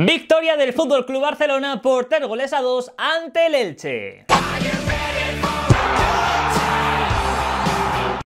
Victoria del Fútbol Club Barcelona por 3 goles a 2 ante el Elche.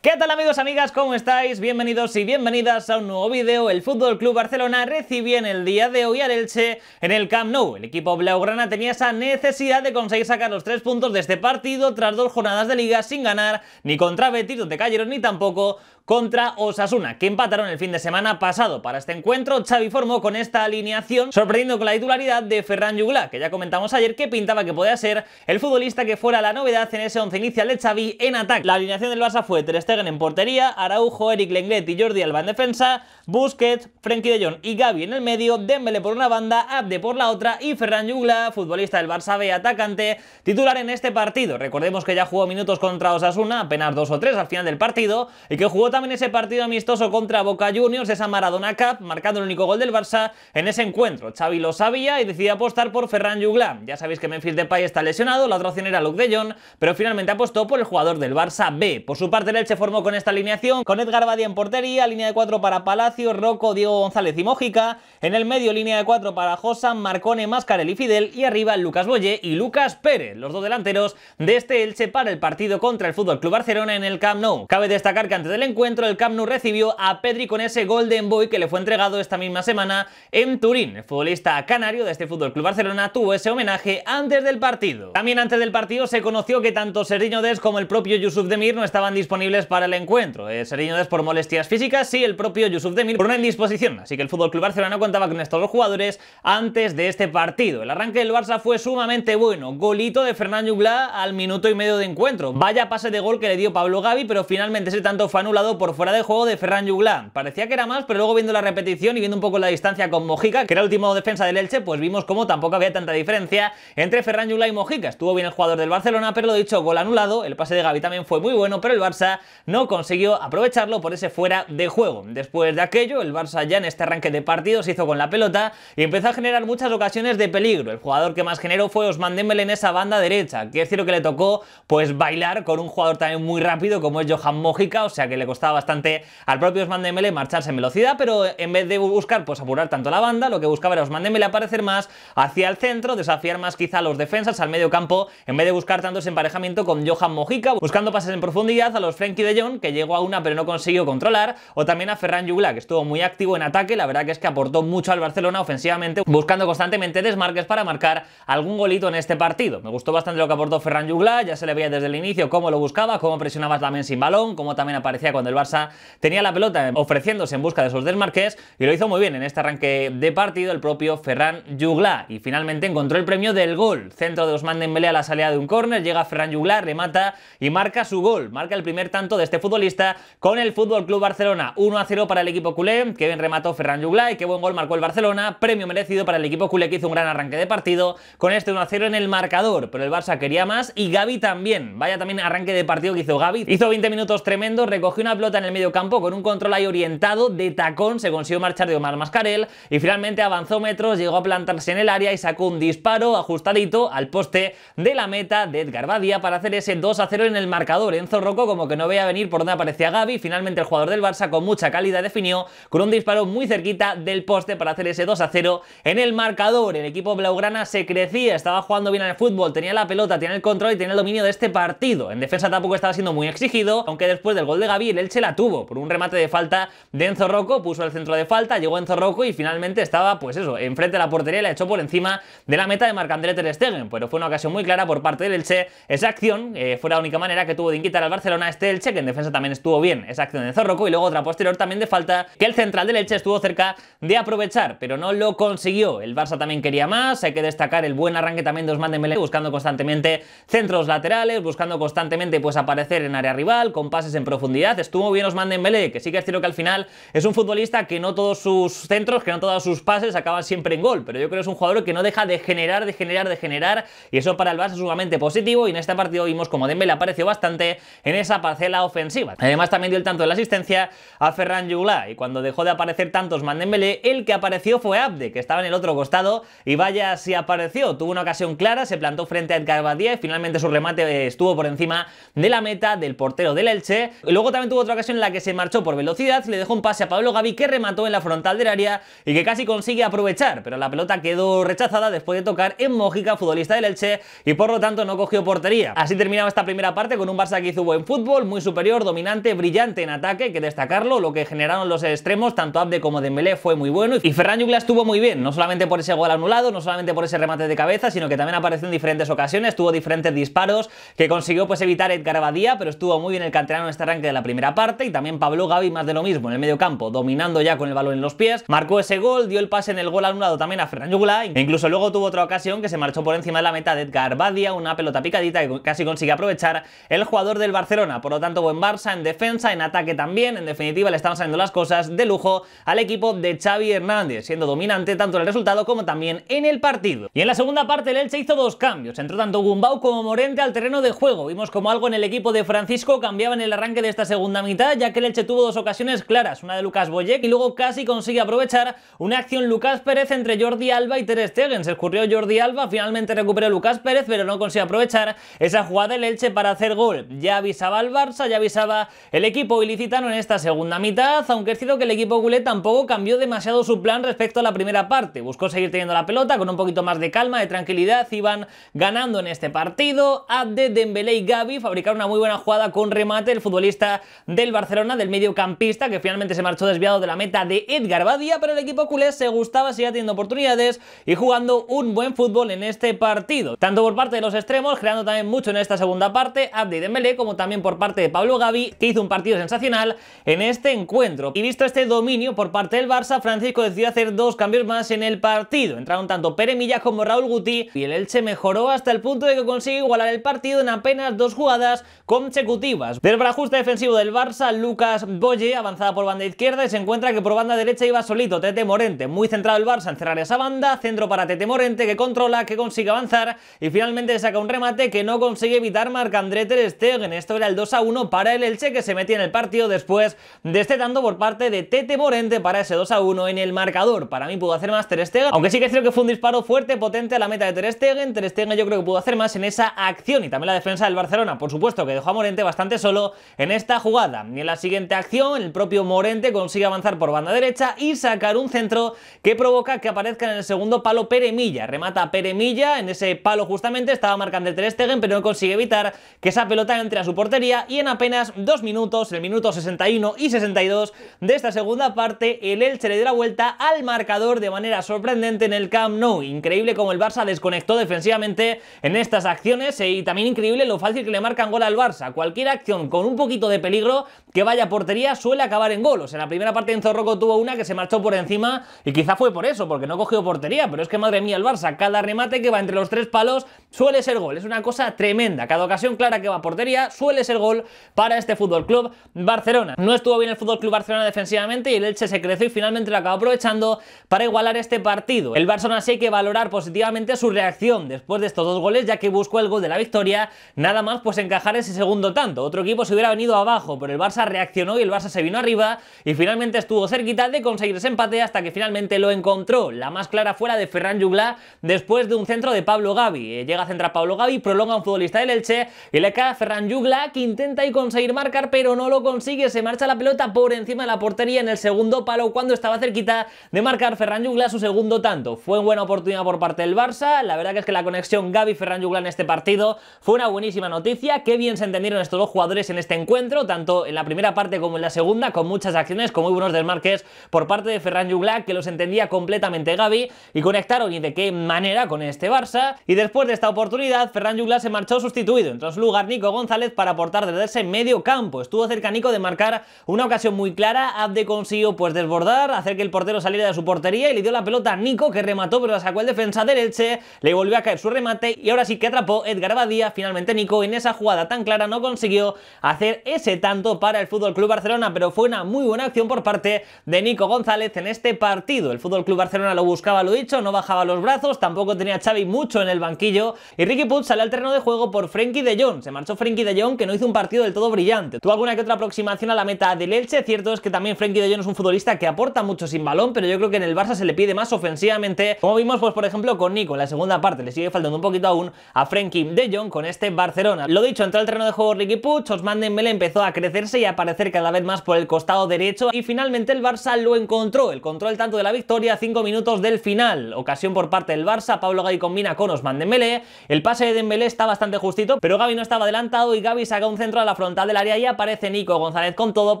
¿Qué tal amigos, amigas? ¿Cómo estáis? Bienvenidos y bienvenidas a un nuevo vídeo. El Fútbol Club Barcelona recibió en el día de hoy al Elche en el Camp Nou. El equipo blaugrana tenía esa necesidad de conseguir sacar los tres puntos de este partido tras dos jornadas de liga sin ganar ni contra Betis, donde cayeron, ni tampoco contra Osasuna, que empataron el fin de semana pasado. Para este encuentro, Xavi formó con esta alineación, sorprendiendo con la titularidad de Ferran Jugla, que ya comentamos ayer que pintaba que podía ser el futbolista que fuera la novedad en ese once inicial de Xavi en ataque. La alineación del Barça fue Ter en portería, Araujo, Eric Lenglet y Jordi Alba en defensa, Busquets, Frenkie de Jong y Gaby en el medio, Dembele por una banda, Abde por la otra y Ferran Yugla, futbolista del Barça B, atacante, titular en este partido. Recordemos que ya jugó minutos contra Osasuna, apenas dos o tres al final del partido, y que jugó también ese partido amistoso contra Boca Juniors, esa Maradona Cup, marcando el único gol del Barça en ese encuentro. Xavi lo sabía y decidió apostar por Ferran Yuglán Ya sabéis que Memphis Depay está lesionado, la otra opción era Luke de Jong, pero finalmente apostó por el jugador del Barça B. Por su parte el Elche formó con esta alineación, con Edgar Badia en portería, línea de 4 para Palacio, Rocco, Diego González y Mójica, en el medio línea de 4 para Josan, Marcone, Mascarel y Fidel, y arriba Lucas Boyé y Lucas Pérez, los dos delanteros de este Elche para el partido contra el Fútbol Club Barcelona en el Camp Nou. Cabe destacar que antes del encuentro encuentro del Camp Nou recibió a Pedri con ese Golden Boy que le fue entregado esta misma semana en Turín. El futbolista canario de este Fútbol Club Barcelona tuvo ese homenaje antes del partido. También antes del partido se conoció que tanto Serginho Des como el propio Yusuf Demir no estaban disponibles para el encuentro. Eh, Des por molestias físicas y el propio Yusuf Demir por una indisposición. Así que el Fútbol Club Barcelona contaba con estos dos jugadores antes de este partido. El arranque del Barça fue sumamente bueno. Golito de Fernán Yuglá al minuto y medio de encuentro. Vaya pase de gol que le dio Pablo Gavi, pero finalmente ese tanto fue anulado por fuera de juego de Ferran Jugla. Parecía que era más, pero luego viendo la repetición y viendo un poco la distancia con Mojica, que era el último defensa del Elche, pues vimos como tampoco había tanta diferencia entre Ferran Jugla y Mojica. Estuvo bien el jugador del Barcelona, pero lo dicho, gol anulado. El pase de Gavi también fue muy bueno, pero el Barça no consiguió aprovecharlo por ese fuera de juego. Después de aquello, el Barça ya en este arranque de partido se hizo con la pelota y empezó a generar muchas ocasiones de peligro. El jugador que más generó fue Osman Dembélé en esa banda derecha. que es cierto que le tocó pues bailar con un jugador también muy rápido como es Johan Mojica, o sea que le costó bastante al propio Osman mele marcharse en velocidad, pero en vez de buscar pues apurar tanto la banda, lo que buscaba era Osman Dembélé aparecer más hacia el centro, desafiar más quizá a los defensas al medio campo, en vez de buscar tanto ese emparejamiento con Johan Mojica, buscando pases en profundidad a los Frenkie de Jong, que llegó a una pero no consiguió controlar, o también a Ferran Jugla, que estuvo muy activo en ataque, la verdad que es que aportó mucho al Barcelona ofensivamente, buscando constantemente desmarques para marcar algún golito en este partido. Me gustó bastante lo que aportó Ferran Jugla, ya se le veía desde el inicio cómo lo buscaba, cómo presionaba también sin balón, cómo también aparecía cuando el el Barça, tenía la pelota ofreciéndose en busca de esos Marqués y lo hizo muy bien en este arranque de partido el propio Ferran yugla y finalmente encontró el premio del gol. Centro de Osman Dembélé a la salida de un córner, llega Ferran Jugla, remata y marca su gol, marca el primer tanto de este futbolista con el Fútbol Club Barcelona. 1 a 0 para el equipo culé, que bien remató Ferran yugla y qué buen gol marcó el Barcelona, premio merecido para el equipo culé que hizo un gran arranque de partido con este 1 a 0 en el marcador, pero el Barça quería más y Gaby también. Vaya también arranque de partido que hizo Gaby. Hizo 20 minutos tremendos, recogió una en el medio campo con un control ahí orientado de tacón, se consiguió marchar de Omar Mascarel y finalmente avanzó metros, llegó a plantarse en el área y sacó un disparo ajustadito al poste de la meta de Edgar Badía para hacer ese 2 a 0 en el marcador. en zorroco como que no veía venir por donde aparecía Gaby, finalmente el jugador del Barça con mucha calidad definió con un disparo muy cerquita del poste para hacer ese 2 a 0 en el marcador. El equipo blaugrana se crecía, estaba jugando bien en el fútbol, tenía la pelota, tenía el control y tenía el dominio de este partido. En defensa tampoco estaba siendo muy exigido, aunque después del gol de Gaby el Elche la tuvo por un remate de falta de Enzo Rocco, puso el centro de falta, llegó Enzo Rocco y finalmente estaba, pues eso, enfrente de la portería y la echó por encima de la meta de Marc-André Ter Stegen, pero fue una ocasión muy clara por parte del Elche esa acción, eh, fue la única manera que tuvo de inquietar al Barcelona este Elche, que en defensa también estuvo bien esa acción de Zorroco. y luego otra posterior también de falta que el central del Elche estuvo cerca de aprovechar, pero no lo consiguió, el Barça también quería más, hay que destacar el buen arranque también de Osman Dembélé, buscando constantemente centros laterales, buscando constantemente pues aparecer en área rival, con pases en profundidad, tuvo bien Osman Dembélé, que sí que es cierto que al final es un futbolista que no todos sus centros, que no todos sus pases acaban siempre en gol, pero yo creo que es un jugador que no deja de generar, de generar, de generar, y eso para el Barça es sumamente positivo, y en este partido vimos como Dembélé apareció bastante en esa parcela ofensiva. Además también dio el tanto de la asistencia a Ferran Jugla, y cuando dejó de aparecer tantos Osman Dembélé, el que apareció fue Abde, que estaba en el otro costado, y vaya si apareció, tuvo una ocasión clara, se plantó frente a Edgar Badía, y finalmente su remate estuvo por encima de la meta del portero del Elche, y luego también tuvo otra ocasión en la que se marchó por velocidad, le dejó un pase a Pablo Gavi que remató en la frontal del área y que casi consigue aprovechar, pero la pelota quedó rechazada después de tocar en Mójica, futbolista del Elche, y por lo tanto no cogió portería. Así terminaba esta primera parte con un Barça que hizo buen fútbol, muy superior, dominante, brillante en ataque, que destacarlo, lo que generaron los extremos, tanto Abde como Dembélé fue muy bueno, y Ferran estuvo muy bien, no solamente por ese gol anulado, no solamente por ese remate de cabeza, sino que también apareció en diferentes ocasiones, tuvo diferentes disparos que consiguió pues evitar Edgar Abadía, pero estuvo muy bien el canterano en este arranque de la primera parte y también Pablo Gaby más de lo mismo en el medio campo, dominando ya con el balón en los pies. Marcó ese gol, dio el pase en el gol anulado también a Ferran Yugulay. E incluso luego tuvo otra ocasión que se marchó por encima de la meta de Edgar Badia, una pelota picadita que casi consigue aprovechar el jugador del Barcelona. Por lo tanto, buen Barça en defensa, en ataque también. En definitiva, le estaban saliendo las cosas de lujo al equipo de Xavi Hernández, siendo dominante tanto en el resultado como también en el partido. Y en la segunda parte, el Elche hizo dos cambios. Entró tanto Gumbau como Morente al terreno de juego. Vimos como algo en el equipo de Francisco cambiaba en el arranque de esta segunda mitad, ya que el Elche tuvo dos ocasiones claras, una de Lucas Boyek y luego casi consigue aprovechar una acción Lucas Pérez entre Jordi Alba y Ter Stegen. Se escurrió Jordi Alba, finalmente recuperó Lucas Pérez, pero no consigue aprovechar esa jugada del Elche para hacer gol. Ya avisaba al Barça, ya avisaba el equipo ilicitano en esta segunda mitad, aunque es cierto que el equipo culé tampoco cambió demasiado su plan respecto a la primera parte. Buscó seguir teniendo la pelota con un poquito más de calma, de tranquilidad, iban ganando en este partido. Abde, Dembélé y Gabi fabricaron una muy buena jugada con remate el futbolista del Barcelona, del mediocampista, que finalmente se marchó desviado de la meta de Edgar Badía, pero el equipo culé se gustaba, seguía teniendo oportunidades y jugando un buen fútbol en este partido. Tanto por parte de los extremos, creando también mucho en esta segunda parte, Abdi Dembélé, como también por parte de Pablo Gavi, que hizo un partido sensacional en este encuentro. Y visto este dominio por parte del Barça, Francisco decidió hacer dos cambios más en el partido. Entraron tanto Pere Milla como Raúl Guti y el Elche mejoró hasta el punto de que consigue igualar el partido en apenas dos jugadas consecutivas. del ajuste defensivo del Barça, Barça, Lucas Boye avanzada por banda izquierda y se encuentra que por banda derecha iba solito Tete Morente. Muy centrado el Barça en cerrar esa banda, centro para Tete Morente que controla, que consigue avanzar y finalmente saca un remate que no consigue evitar marca andré Ter Stegen. Esto era el 2 a 1 para el Elche que se metía en el partido después de este tanto por parte de Tete Morente para ese 2 a 1 en el marcador. Para mí pudo hacer más Ter Stegen, aunque sí que creo que fue un disparo fuerte, potente a la meta de Ter Stegen. Ter Stegen yo creo que pudo hacer más en esa acción y también la defensa del Barcelona, por supuesto que dejó a Morente bastante solo en esta jugada. Y en la siguiente acción, el propio Morente consigue avanzar por banda derecha y sacar un centro que provoca que aparezca en el segundo palo Peremilla. Remata Peremilla, en ese palo justamente estaba marcando el Ter Stegen, pero no consigue evitar que esa pelota entre a su portería y en apenas dos minutos, el minuto 61 y 62 de esta segunda parte, el Elche le dio la vuelta al marcador de manera sorprendente en el Camp Nou. Increíble como el Barça desconectó defensivamente en estas acciones eh, y también increíble lo fácil que le marcan gol al Barça. Cualquier acción con un poquito de peligro que vaya portería suele acabar en gol. O sea, en la primera parte en Zorroco tuvo una que se marchó por encima y quizá fue por eso, porque no cogió portería, pero es que madre mía el Barça, cada remate que va entre los tres palos suele ser gol. Es una cosa tremenda. Cada ocasión clara que va a portería suele ser gol para este Fútbol Club Barcelona. No estuvo bien el Fútbol Club Barcelona defensivamente y el Elche se creció y finalmente lo acabó aprovechando para igualar este partido. El Barcelona sí hay que valorar positivamente su reacción después de estos dos goles, ya que buscó el gol de la victoria, nada más pues encajar ese segundo tanto. Otro equipo se hubiera venido abajo, el Barça reaccionó y el Barça se vino arriba y finalmente estuvo cerquita de conseguir ese empate hasta que finalmente lo encontró. La más clara fue la de Ferran Jugla después de un centro de Pablo Gavi. Eh, llega a centrar Pablo Gavi, prolonga un futbolista del Elche y le cae a Ferran Jugla que intenta y conseguir marcar pero no lo consigue. Se marcha la pelota por encima de la portería en el segundo palo cuando estaba cerquita de marcar Ferran Jugla su segundo tanto. Fue buena oportunidad por parte del Barça. La verdad que es que la conexión Gavi-Ferran Jugla en este partido fue una buenísima noticia. Qué bien se entendieron estos dos jugadores en este encuentro, tanto en la primera parte como en la segunda, con muchas acciones, con muy buenos desmarques por parte de Ferran Jugla, que los entendía completamente Gaby, y conectaron y de qué manera con este Barça. Y después de esta oportunidad, Ferran Jugla se marchó sustituido, en su lugar Nico González para aportar desde ese medio campo. Estuvo cerca Nico de marcar una ocasión muy clara, Abde consiguió pues desbordar, hacer que el portero saliera de su portería y le dio la pelota a Nico, que remató pero la sacó el defensa del Elche, le volvió a caer su remate y ahora sí que atrapó Edgar Badía. Finalmente Nico en esa jugada tan clara no consiguió hacer ese tanto para el FC Barcelona, pero fue una muy buena acción por parte de Nico González en este partido. El FC Barcelona lo buscaba, lo dicho, no bajaba los brazos, tampoco tenía Xavi mucho en el banquillo y Ricky Puig sale al terreno de juego por Frenkie de Jong. Se marchó Frenkie de Jong que no hizo un partido del todo brillante. Tuvo alguna que otra aproximación a la meta del Elche, cierto es que también Frenkie de Jong es un futbolista que aporta mucho sin balón, pero yo creo que en el Barça se le pide más ofensivamente, como vimos pues por ejemplo con Nico en la segunda parte, le sigue faltando un poquito aún a Frenkie de Jong con este Barcelona. Lo dicho, entró al terreno de juego Ricky Puig, Osman Dembélé empezó a crecer y aparecer cada vez más por el costado derecho y finalmente el Barça lo encontró, el control tanto de la victoria 5 minutos del final, ocasión por parte del Barça, Pablo Gavi combina con Osman Dembélé, el pase de Dembélé está bastante justito, pero Gavi no estaba adelantado y Gavi saca un centro a la frontal del área y aparece Nico González con todo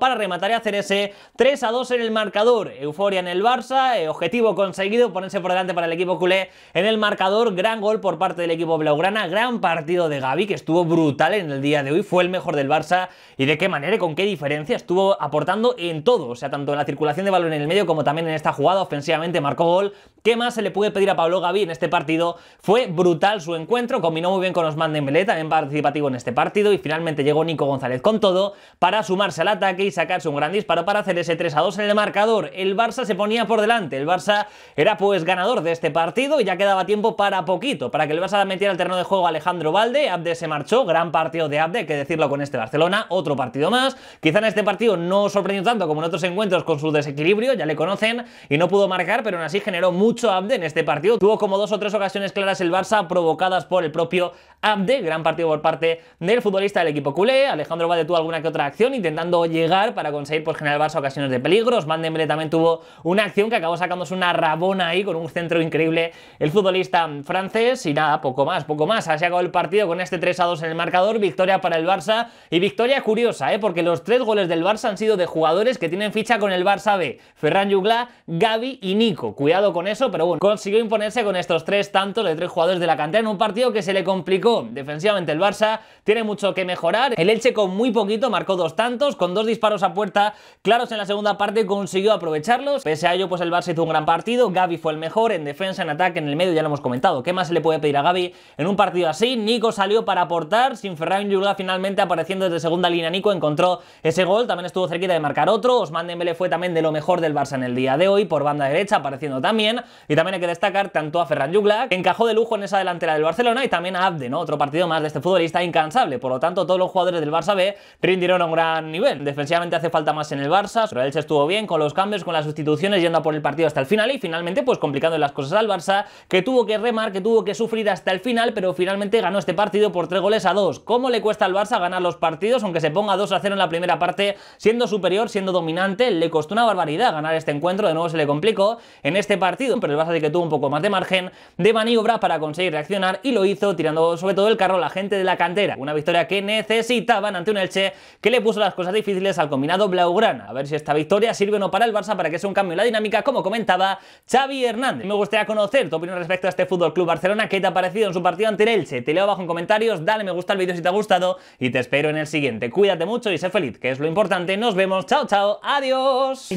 para rematar y hacer ese 3 a 2 en el marcador, euforia en el Barça, eh, objetivo conseguido, ponerse por delante para el equipo culé en el marcador, gran gol por parte del equipo blaugrana, gran partido de Gavi que estuvo brutal en el día de hoy, fue el mejor del Barça y de qué manera con qué diferencia estuvo aportando en todo, o sea, tanto en la circulación de balón en el medio como también en esta jugada ofensivamente marcó gol. ¿Qué más se le puede pedir a Pablo Gavi en este partido? Fue brutal su encuentro, combinó muy bien con Osman Dembélé, también participativo en este partido y finalmente llegó Nico González con todo para sumarse al ataque y sacarse un gran disparo para hacer ese 3 a 2 en el marcador. El Barça se ponía por delante, el Barça era pues ganador de este partido y ya quedaba tiempo para poquito, para que el Barça metiera al terreno de juego Alejandro Valde, Abde se marchó, gran partido de Abde, hay que decirlo con este Barcelona, otro partido más Quizá en este partido no sorprendió tanto como en otros encuentros con su desequilibrio, ya le conocen, y no pudo marcar, pero aún así generó mucho Abde en este partido. Tuvo como dos o tres ocasiones claras el Barça provocadas por el propio Abde, gran partido por parte del futbolista del equipo culé. Alejandro de tuvo alguna que otra acción intentando llegar para conseguir pues, generar el Barça ocasiones de peligros. Mele también tuvo una acción que acabó sacándose una rabona ahí con un centro increíble el futbolista francés. Y nada, poco más, poco más. Así acabó el partido con este 3 a 2 en el marcador. Victoria para el Barça y victoria curiosa, ¿eh? Porque los tres goles del Barça han sido de jugadores que tienen ficha con el Barça B. Ferran yugla Gaby y Nico. Cuidado con eso, pero bueno, consiguió imponerse con estos tres tantos de tres jugadores de la cantera en un partido que se le complicó. Defensivamente el Barça tiene mucho que mejorar. El Elche con muy poquito marcó dos tantos, con dos disparos a puerta claros en la segunda parte consiguió aprovecharlos. Pese a ello, pues el Barça hizo un gran partido. Gaby fue el mejor en defensa, en ataque, en el medio, ya lo hemos comentado. ¿Qué más se le puede pedir a Gaby en un partido así? Nico salió para aportar, sin Ferran Jugla finalmente apareciendo desde segunda línea Nico en ese gol, también estuvo cerquita de marcar otro, Osman Dembélé fue también de lo mejor del Barça en el día de hoy, por banda derecha apareciendo también, y también hay que destacar tanto a Ferran Jugla, que encajó de lujo en esa delantera del Barcelona, y también a Abde, otro partido más de este futbolista incansable, por lo tanto todos los jugadores del Barça B rindieron a un gran nivel, defensivamente hace falta más en el Barça, pero se estuvo bien con los cambios, con las sustituciones, yendo a por el partido hasta el final, y finalmente pues complicando las cosas al Barça, que tuvo que remar, que tuvo que sufrir hasta el final, pero finalmente ganó este partido por tres goles a dos. ¿Cómo le cuesta al Barça ganar los partidos aunque se ponga dos hacer en la primera parte, siendo superior, siendo dominante, le costó una barbaridad ganar este encuentro, de nuevo se le complicó en este partido, pero el Barça de que tuvo un poco más de margen de maniobra para conseguir reaccionar y lo hizo tirando sobre todo el carro a la gente de la cantera, una victoria que necesitaban ante un Elche que le puso las cosas difíciles al combinado Blaugrana, a ver si esta victoria sirve o no para el Barça para que sea un cambio en la dinámica, como comentaba Xavi Hernández. Me gustaría conocer tu opinión respecto a este Fútbol Club Barcelona, qué te ha parecido en su partido ante el Elche, te leo abajo en comentarios, dale me gusta al vídeo si te ha gustado y te espero en el siguiente, cuídate mucho soy y feliz, que es lo importante. Nos vemos, chao, chao, adiós.